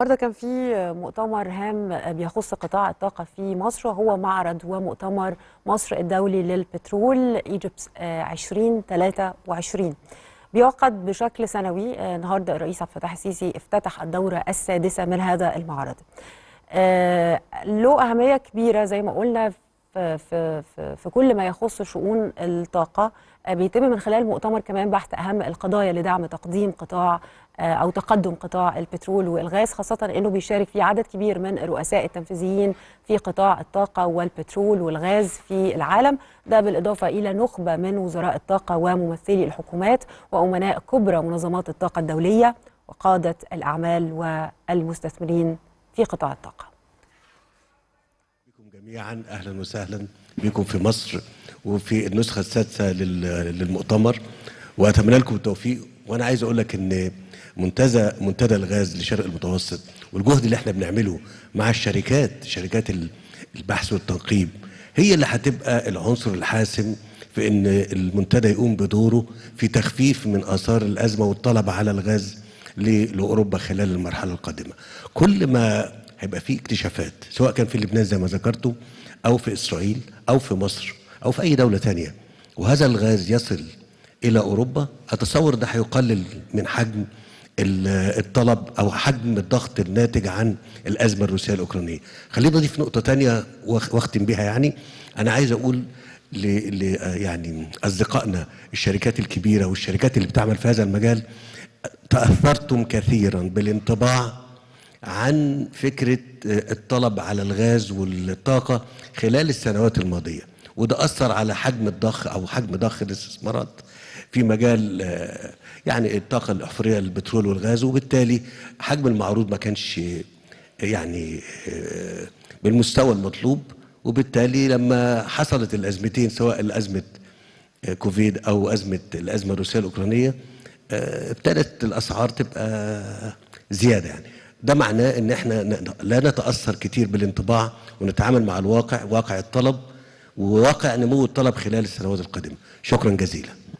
برضه كان في مؤتمر هام بيخص قطاع الطاقه في مصر وهو معرض ومؤتمر مصر الدولي للبترول ايجيبت آه، 2023 بيعقد بشكل سنوي آه، النهارده الرئيس عبد الفتاح السيسي افتتح الدوره السادسه من هذا المعرض آه، له اهميه كبيره زي ما قلنا في في في كل ما يخص شؤون الطاقه آه، بيتم من خلال مؤتمر كمان بحث اهم القضايا لدعم تقديم قطاع آه، او تقدم قطاع البترول والغاز خاصه انه بيشارك فيه عدد كبير من الرؤساء التنفيذيين في قطاع الطاقه والبترول والغاز في العالم ده بالاضافه الى نخبه من وزراء الطاقه وممثلي الحكومات وامناء كبرى منظمات الطاقه الدوليه وقاده الاعمال والمستثمرين في قطاع الطاقه جميعا اهلا وسهلا بكم في مصر وفي النسخه السادسه للمؤتمر واتمنى لكم التوفيق وانا عايز اقول لك ان منتزة منتدى الغاز لشرق المتوسط والجهد اللي احنا بنعمله مع الشركات شركات البحث والتنقيب هي اللي هتبقى العنصر الحاسم في ان المنتدى يقوم بدوره في تخفيف من اثار الازمه والطلب على الغاز لاوروبا خلال المرحله القادمه كل ما هيبقى في اكتشافات سواء كان في لبنان زي ما ذكرته او في اسرائيل او في مصر او في اي دوله تانية وهذا الغاز يصل الى اوروبا اتصور ده هيقلل من حجم الطلب او حجم الضغط الناتج عن الازمه الروسيه الاوكرانيه خليني اضيف نقطه تانية واختم بيها يعني انا عايز اقول ل يعني اصدقائنا الشركات الكبيره والشركات اللي بتعمل في هذا المجال تاثرتم كثيرا بالانطباع عن فكرة آه، الطلب على الغاز والطاقة خلال السنوات الماضية وده أثر على حجم الضخ أو حجم ضخ الاستثمارات في مجال آه، يعني الطاقة الأحفورية البترول والغاز وبالتالي حجم المعروض ما كانش آه، يعني بالمستوى المطلوب وبالتالي لما حصلت الأزمتين سواء الأزمة كوفيد أو أزمة الأزمة الروسية الأوكرانية ابتدت الأسعار تبقى زيادة يعني ده معناه ان احنا لا نتاثر كتير بالانطباع ونتعامل مع الواقع واقع الطلب وواقع نمو الطلب خلال السنوات القادمه شكرا جزيلا